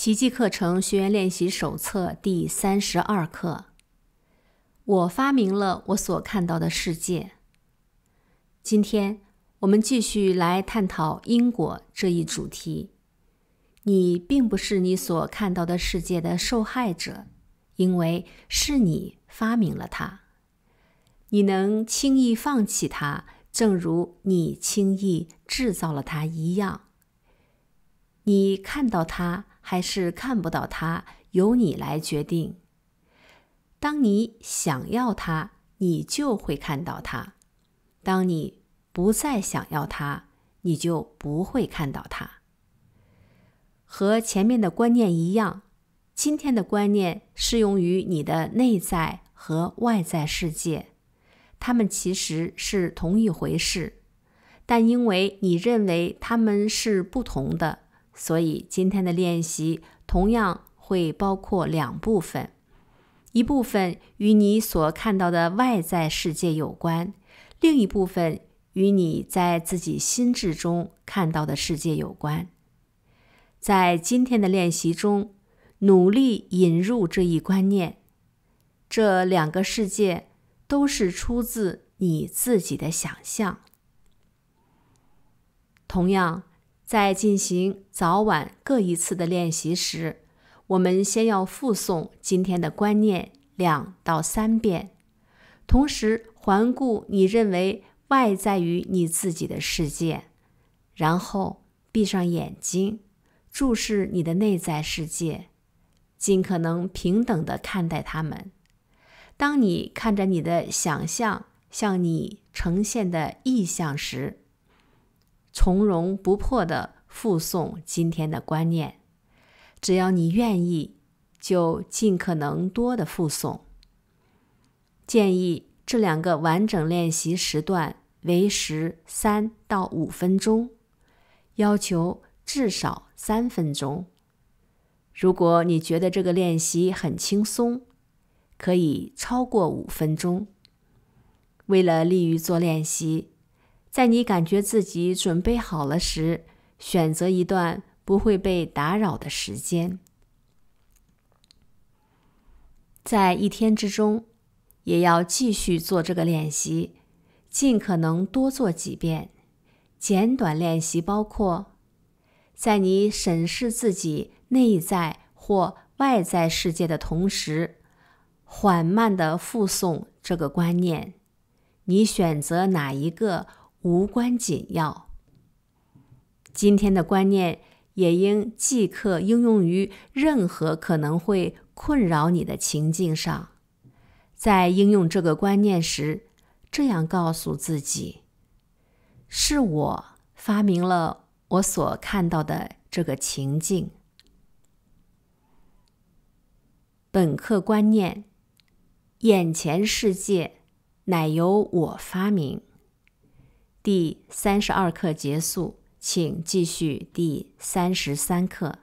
奇迹课程学员练习手册第三十二课：我发明了我所看到的世界。今天我们继续来探讨因果这一主题。你并不是你所看到的世界的受害者，因为是你发明了它。你能轻易放弃它，正如你轻易制造了它一样。你看到它还是看不到它，由你来决定。当你想要它，你就会看到它；当你不再想要它，你就不会看到它。和前面的观念一样，今天的观念适用于你的内在和外在世界，它们其实是同一回事，但因为你认为它们是不同的。所以今天的练习同样会包括两部分，一部分与你所看到的外在世界有关，另一部分与你在自己心智中看到的世界有关。在今天的练习中，努力引入这一观念：这两个世界都是出自你自己的想象。同样。在进行早晚各一次的练习时，我们先要复诵今天的观念两到三遍，同时环顾你认为外在于你自己的世界，然后闭上眼睛，注视你的内在世界，尽可能平等地看待他们。当你看着你的想象向你呈现的意象时，从容不迫的复诵今天的观念，只要你愿意，就尽可能多的复诵。建议这两个完整练习时段为时三到五分钟，要求至少三分钟。如果你觉得这个练习很轻松，可以超过五分钟。为了利于做练习。在你感觉自己准备好了时，选择一段不会被打扰的时间。在一天之中，也要继续做这个练习，尽可能多做几遍。简短练习包括：在你审视自己内在或外在世界的同时，缓慢地复诵这个观念。你选择哪一个？无关紧要。今天的观念也应即刻应用于任何可能会困扰你的情境上。在应用这个观念时，这样告诉自己：“是我发明了我所看到的这个情境。”本课观念：眼前世界乃由我发明。第三十二课结束，请继续第三十三课。